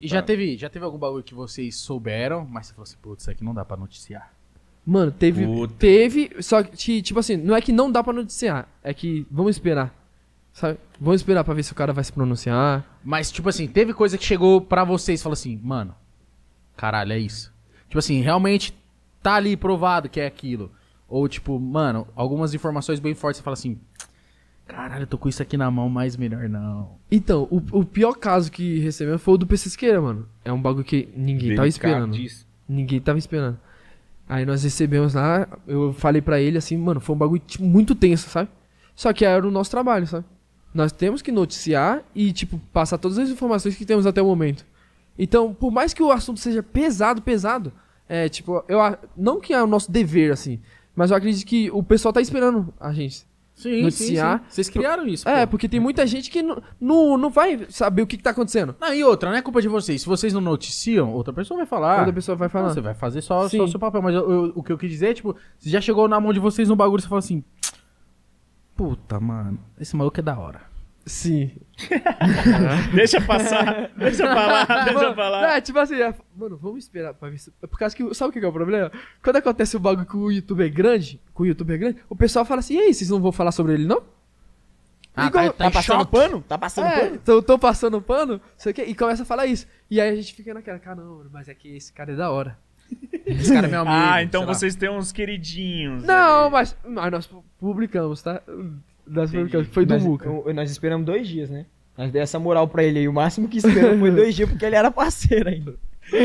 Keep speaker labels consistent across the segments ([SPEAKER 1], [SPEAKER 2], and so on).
[SPEAKER 1] E já ah. teve, já teve algum bagulho que vocês souberam, mas você falou assim, putz, isso aqui não dá pra noticiar.
[SPEAKER 2] Mano, teve. Puta. Teve, só que, tipo assim, não é que não dá pra noticiar, é que vamos esperar. Sabe? Vamos esperar pra ver se o cara vai se pronunciar. Mas, tipo assim, teve coisa que chegou pra
[SPEAKER 1] vocês e falou assim, mano, caralho, é isso. Tipo assim, realmente tá ali provado que é aquilo. Ou, tipo, mano, algumas informações bem fortes você fala assim, Caralho, eu tô com isso aqui na mão, mas melhor não.
[SPEAKER 2] Então, o, o pior caso que recebeu foi o do PC Siqueira, mano. É um bagulho que ninguém tava esperando. Ninguém tava esperando. Aí nós recebemos lá, eu falei para ele assim, mano, foi um bagulho tipo, muito tenso, sabe? Só que era o nosso trabalho, sabe? Nós temos que noticiar e, tipo, passar todas as informações que temos até o momento. Então, por mais que o assunto seja pesado, pesado, é tipo, eu não que é o nosso dever, assim, mas eu acredito que o pessoal tá esperando a gente. Sim, noticiar. Sim, sim. Vocês criaram isso. É, pô. porque tem muita gente que não, não, não vai saber o que, que tá acontecendo. Ah, e outra, não é culpa de vocês.
[SPEAKER 1] Se vocês não noticiam, outra pessoa vai falar. Outra pessoa vai falar. você vai fazer só, só o seu papel. Mas eu, eu, o que eu quis dizer é, tipo, se já chegou na mão de vocês um bagulho, você fala assim. Puta, mano, esse maluco é da hora. Sim. deixa passar,
[SPEAKER 3] deixa falar
[SPEAKER 2] deixa falar lá. Não, tipo assim, é, mano, vamos esperar pra ver. É Por causa que, sabe o que é o problema? Quando acontece o um bagulho que o YouTube é grande, com o YouTube é grande, o pessoal fala assim, e aí, vocês não vão falar sobre ele, não? Ah, e, tá, tá, tá passando choque. pano? Tá passando é, pano? Tô, então, tô passando pano, sei o quê, e começa a falar isso. E aí a gente fica naquela, cara, não, mas é que esse cara é da hora.
[SPEAKER 3] Esse cara é meu ah, amigo. Ah, então vocês lá. têm
[SPEAKER 2] uns queridinhos. Não, mas, mas nós publicamos, tá? das Entendi. foi do nós,
[SPEAKER 3] Muca. nós esperamos dois dias, né? Nós dei essa moral pra ele aí. O máximo que esperamos foi dois dias, porque ele era parceiro ainda.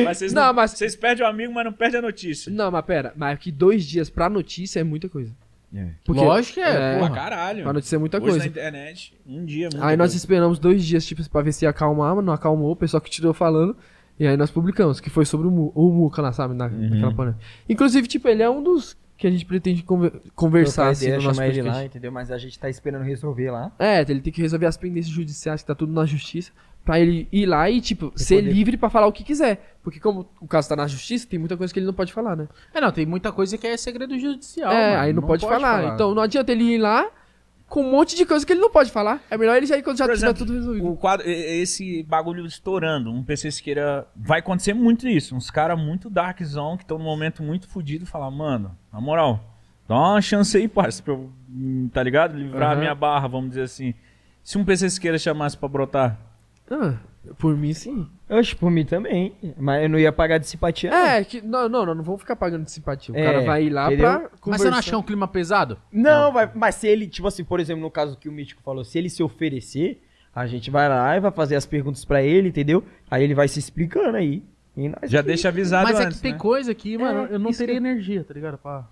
[SPEAKER 3] Mas vocês, não, não, mas vocês perdem o amigo, mas não perdem a notícia. Não, mas pera, mas que dois
[SPEAKER 2] dias pra notícia é muita coisa. É. Porque, Lógico que é. é porra, caralho. Pra notícia é muita Hoje coisa. na internet, um dia Aí coisa. nós esperamos dois dias, tipo, pra ver se acalmar, mas não acalmou, o pessoal que tirou falando. E aí nós publicamos, que foi sobre o, Mu, o Muca lá, sabe, na, uhum. naquela panela. Inclusive, tipo, ele é um dos que a gente pretende conversar assim, ideia, no nosso podcast. Lá, entendeu? Mas a gente tá esperando resolver lá. É, ele tem que resolver as pendências judiciais que tá tudo na justiça. Pra ele ir lá e, tipo, ser livre para falar o que quiser. Porque como o caso tá na justiça, tem muita coisa que ele não pode falar, né? É, não, tem muita coisa que é segredo judicial. É, mano. aí não, não pode, pode falar. falar. Então não adianta ele ir lá com um monte de coisa que ele não pode falar. É melhor ele aí quando já tiver tudo
[SPEAKER 3] resolvido. O quadro, esse bagulho estourando, um PC Siqueira. Vai acontecer muito isso. Uns caras muito darkzão que estão num momento muito fodido falar, mano, na moral, dá uma chance aí, parça, pra eu, hum, tá ligado? Livrar a minha barra, vamos dizer assim. Se um PC Siqueira chamasse pra brotar, Ah, por mim, sim. acho por mim também. Mas eu não ia pagar de simpatia. não. É,
[SPEAKER 2] que, não, não, não, não vamos ficar pagando de simpatia. O É, cara vai ir lá entendeu? pra Mas você não achou é um
[SPEAKER 3] clima pesado? Não, vai- mas se ele, tipo assim, por exemplo, no caso que o Mítico falou, se ele se oferecer, a gente vai lá e vai fazer as perguntas pra ele, entendeu? Aí ele vai se explicando aí. Já que... deixa avisado Mas antes, é que
[SPEAKER 1] tem né? coisa que, é, mano, é, eu não teria que... É energia, tá ligado? Pra...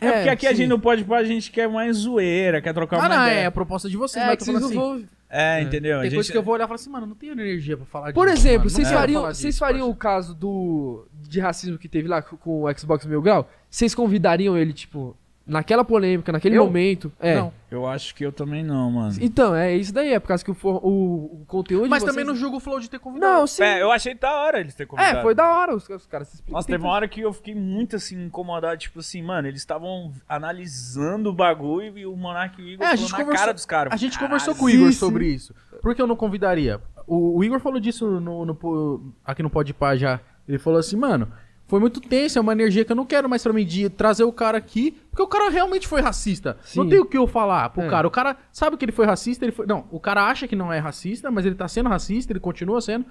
[SPEAKER 1] É, é, porque aqui sim. a gente não
[SPEAKER 3] pode, a gente quer mais zoeira, quer trocar ah, uma não, ideia. é, é a proposta de vocês, é, mas que vocês assim, vou... É, entendeu? Tem gente... coisa que eu vou olhar e falar assim, mano, não tenho energia pra falar Por exemplo, mano, vocês fariam,
[SPEAKER 1] vocês
[SPEAKER 2] fariam o caso do de racismo que teve lá com o Xbox Mil Grau? Vocês convidariam ele, tipo,
[SPEAKER 3] naquela polêmica, naquele eu? momento. É. Não. Eu acho que eu também não, mano.
[SPEAKER 2] Então, é isso daí, é por causa que o, for, o, o conteúdo. Mas vocês... também não
[SPEAKER 3] julgo o Flow de ter convidado. Não, sim. É, eu achei da hora eles terem convidado. É, foi da hora os, os caras se explicam. Nossa, teve uma hora que eu fiquei muito assim incomodado, tipo assim, mano, eles estavam analisando o bagulho e o Monark e o Igor é, a gente na conversou, cara dos caras. A gente conversou com o Igor sim, sobre sim.
[SPEAKER 1] isso. Por que eu não convidaria? O, o Igor falou disso no, no, no aqui no já. Ele falou assim, mano, foi muito tenso, é uma energia que eu não quero mais pra mim de trazer o cara aqui, porque o cara realmente foi racista. Sim. Não tem o que eu falar pro é. cara. O cara sabe que ele foi racista, ele foi. Não, o cara acha que não é racista, mas ele tá sendo racista, ele continua sendo.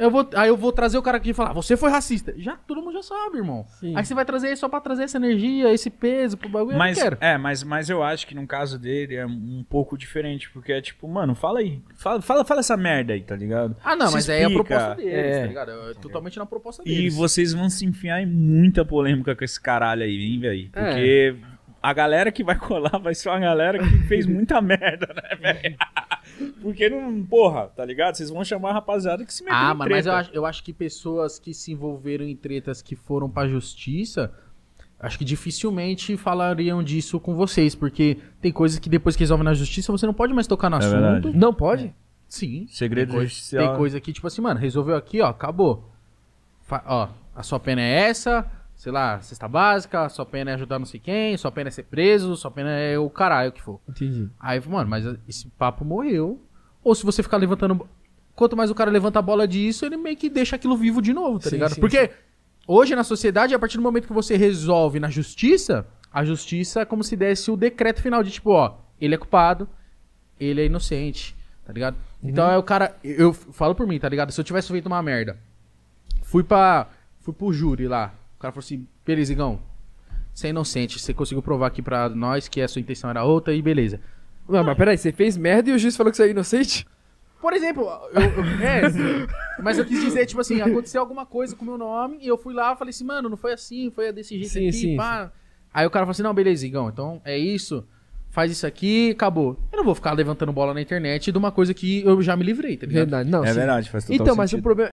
[SPEAKER 1] Eu vou, aí eu vou trazer o cara aqui e falar, você foi racista. Já todo mundo já sabe, irmão. Sim. Aí você vai trazer só pra trazer essa energia, esse peso pro bagulho. Mas, eu não quero.
[SPEAKER 3] É, mas, mas eu acho que no caso dele é um pouco diferente, porque é tipo, mano, fala aí. Fala, fala, fala essa merda aí, tá ligado? Ah, não, se mas explica, aí é a proposta deles, tá é, tá ligado?
[SPEAKER 1] É totalmente na proposta deles. E vocês
[SPEAKER 3] vão se enfiar em muita polêmica com esse caralho aí, hein, velho? É. Porque é. a galera que vai colar vai ser uma galera que fez muita merda, né, velho? Porque não, porra, tá ligado? Vocês vão chamar a rapaziada que se meteu ah, em treta. mas eu acho,
[SPEAKER 1] eu acho que pessoas que se envolveram em tretas que foram pra justiça, acho que dificilmente falariam disso com vocês, porque tem coisas que depois que resolvem na justiça, você não pode mais tocar no é assunto. Verdade. Não pode? É. Sim. Segredo tem coisa, né? Tem coisa que, tipo assim, mano, resolveu aqui, ó, acabou. Fa ó, a sua pena é essa, sei lá, cesta básica, sua pena é ajudar não sei quem, sua pena é ser preso, sua pena é o caralho que for. Entendi. Aí, mano, mas esse papo morreu. Ou se você ficar levantando. Quanto mais o cara levanta a bola disso, ele meio que deixa aquilo vivo de novo, tá sim, ligado? Sim, Porque sim. hoje na sociedade, a partir do momento que você resolve na justiça, a justiça é como se desse o decreto final de tipo, ó, ele é culpado, ele é inocente, tá ligado? Uhum. Então é o cara. Eu falo por mim, tá ligado? Se eu tivesse feito uma merda, fui pra. Fui pro júri lá, cara falou assim: beleza, Igão, você é inocente, você conseguiu provar aqui pra nós que a sua intenção era outra e beleza. Não, mas peraí, você fez
[SPEAKER 2] merda e o juiz falou que você é inocente?
[SPEAKER 1] Por exemplo, eu, eu, é, mas eu quis dizer, tipo assim, aconteceu alguma coisa com o meu nome e eu fui lá e falei assim, mano, não foi assim, foi desse jeito sim, aqui, sim, pá. Sim. Aí o cara falou assim, não, beleza, Igão, então é isso, faz isso aqui, acabou. Eu não vou ficar levantando bola na internet de uma coisa que eu já me livrei, tá ligado? Verdade, não. É sim. verdade, faz total Então, mas o problema,